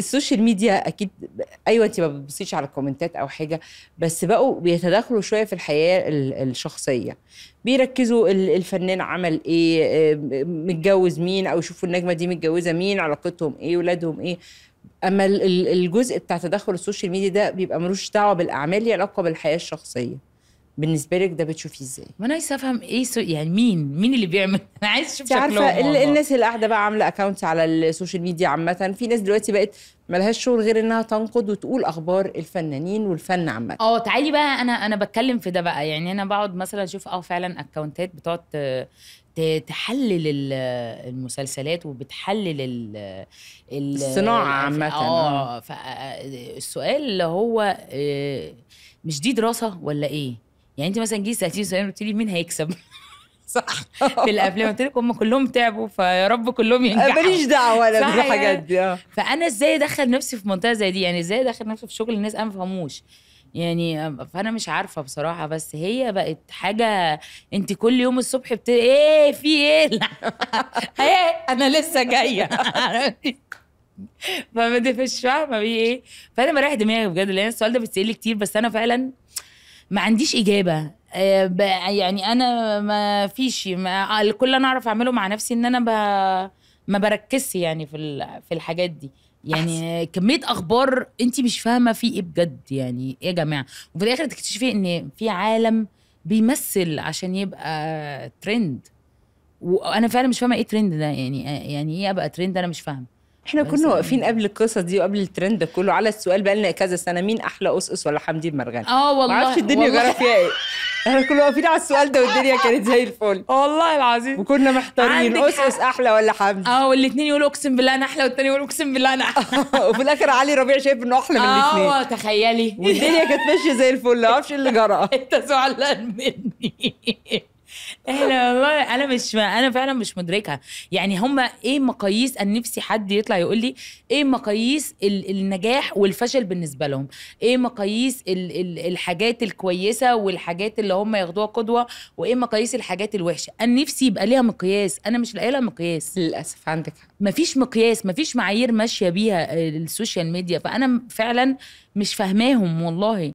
السوشيال ميديا اكيد ايوه انت ما بتبصيش على الكومنتات او حاجه بس بقوا بيتداخلوا شويه في الحياه الشخصيه بيركزوا الفنان عمل ايه متجوز مين او يشوفوا النجمه دي متجوزه مين علاقتهم ايه ولادهم ايه اما الجزء بتاع تدخل السوشيال ميديا ده بيبقى ملوش دعوه بالاعمال ليه علاقه بالحياه الشخصيه بالنسبه لك ده بتشوفيه ازاي ما انا عايزه افهم ايه سو... يعني مين مين اللي بيعمل انا عايز اشوف شكلهم عارفه الناس اللي قاعده بقى عامله اكونتس على السوشيال ميديا عامه في ناس دلوقتي بقت ملهاش شغل غير انها تنقد وتقول اخبار الفنانين والفن عامه اه تعالي بقى انا انا بتكلم في ده بقى يعني انا بقعد مثلا اشوف اه فعلا اكونتات بتقعد تحلل المسلسلات وبتحلل الـ الـ الصناعه آه، عامه اه فالسؤال آه، اللي هو آه، مش دي دراسه ولا ايه يعني انت مثلا جيتي سالتيني سؤال قلت لي مين هيكسب صح في الافلام قلت لك هم كلهم تعبوا فيا رب كلهم ينجحوا ماليش دعوه انا بالحاجات دي اه فانا ازاي ادخل نفسي في منطقه زي دي يعني ازاي ادخل نفسي في شغل الناس انا ما بفهموش يعني فانا مش عارفه بصراحه بس هي بقت حاجه انت كل يوم الصبح بت ايه في ايه ايه انا لسه جايه فما مش فاهمه ايه فانا مريح دماغي بجد لان السؤال ده بيتسال كتير بس انا فعلا ما عنديش اجابه آه، يعني انا ما فيش ما آه، كل انا اعرف اعمله مع نفسي ان انا ب... ما بركزش يعني في في الحاجات دي يعني أحسن. كميه اخبار انت مش فاهمه في ايه بجد يعني ايه يا جماعه وفي الاخر تكتشفي ان في عالم بيمثل عشان يبقى ترند وانا فعلا مش فاهمه ايه ترند ده يعني آه، يعني ايه ابقى ترند انا مش فاهمه احنا كنا واقفين قبل القصه دي وقبل الترند ده كله على السؤال بقالنا كذا سنه مين احلى قصقص ولا حمدي المرغني اه والله معرفش الدنيا جرت فيها ايه احنا كنا واقفين على السؤال ده والدنيا كانت زي الفل والله العظيم وكنا محتارين قصقص احلى ولا حمدي اه والاثنين يقولوا اقسم بالله انا احلى والتاني يقول اقسم بالله انا احلى وفي الاخر علي ربيع شايف انه احلى من الاثنين اه تخيلي والدنيا كانت ماشيه زي الفل ما اعرفش ايه اللي جرى انت زعلان مني احنا والله انا مش انا فعلا مش مدركها يعني هما ايه مقاييس ان نفسي حد يطلع يقول لي ايه مقاييس النجاح والفشل بالنسبه لهم ايه مقاييس الحاجات الكويسه والحاجات اللي هم ياخدوها قدوه وايه مقاييس الحاجات الوحشه ان نفسي يبقى ليها مقياس انا مش لاقي لها مقياس للاسف عندك مفيش مقياس مفيش معايير ماشيه بيها آه، السوشيال ميديا فانا فعلا مش فاهماهم والله